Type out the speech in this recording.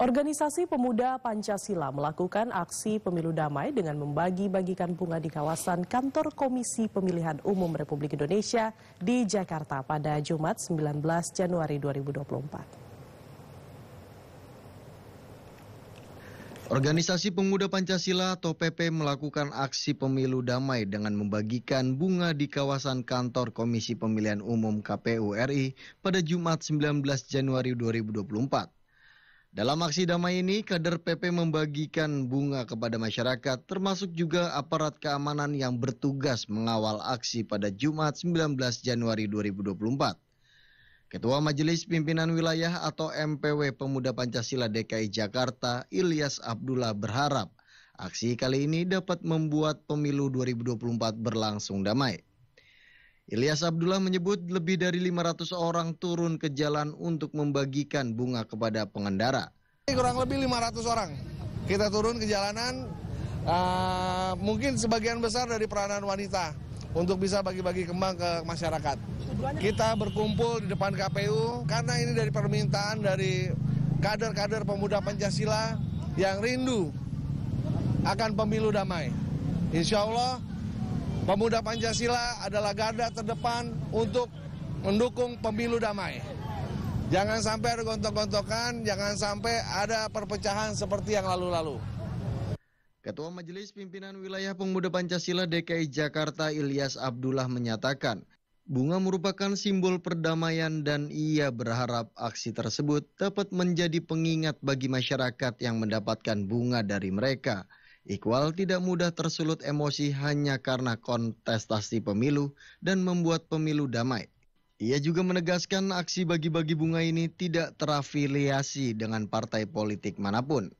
Organisasi Pemuda Pancasila melakukan aksi pemilu damai dengan membagi-bagikan bunga di kawasan kantor Komisi Pemilihan Umum Republik Indonesia di Jakarta pada Jumat 19 Januari 2024. Organisasi Pemuda Pancasila atau PP melakukan aksi pemilu damai dengan membagikan bunga di kawasan kantor Komisi Pemilihan Umum KPU RI pada Jumat 19 Januari 2024. Dalam aksi damai ini, kader PP membagikan bunga kepada masyarakat, termasuk juga aparat keamanan yang bertugas mengawal aksi pada Jumat 19 Januari 2024. Ketua Majelis Pimpinan Wilayah atau MPW Pemuda Pancasila DKI Jakarta, Ilyas Abdullah berharap aksi kali ini dapat membuat pemilu 2024 berlangsung damai. Ilyas Abdullah menyebut lebih dari 500 orang turun ke jalan untuk membagikan bunga kepada pengendara. Kurang lebih 500 orang. Kita turun ke jalanan, uh, mungkin sebagian besar dari peranan wanita untuk bisa bagi-bagi kembang ke masyarakat. Kita berkumpul di depan KPU karena ini dari permintaan dari kader-kader pemuda Pancasila yang rindu akan pemilu damai. Insya Allah pemuda Pancasila adalah garda terdepan untuk mendukung pemilu damai. Jangan sampai ada gontok-gontokan, jangan sampai ada perpecahan seperti yang lalu-lalu. Ketua Majelis Pimpinan Wilayah Pemuda Pancasila DKI Jakarta Ilyas Abdullah menyatakan, bunga merupakan simbol perdamaian dan ia berharap aksi tersebut dapat menjadi pengingat bagi masyarakat yang mendapatkan bunga dari mereka. Iqbal tidak mudah tersulut emosi hanya karena kontestasi pemilu dan membuat pemilu damai. Ia juga menegaskan aksi bagi-bagi bunga ini tidak terafiliasi dengan partai politik manapun.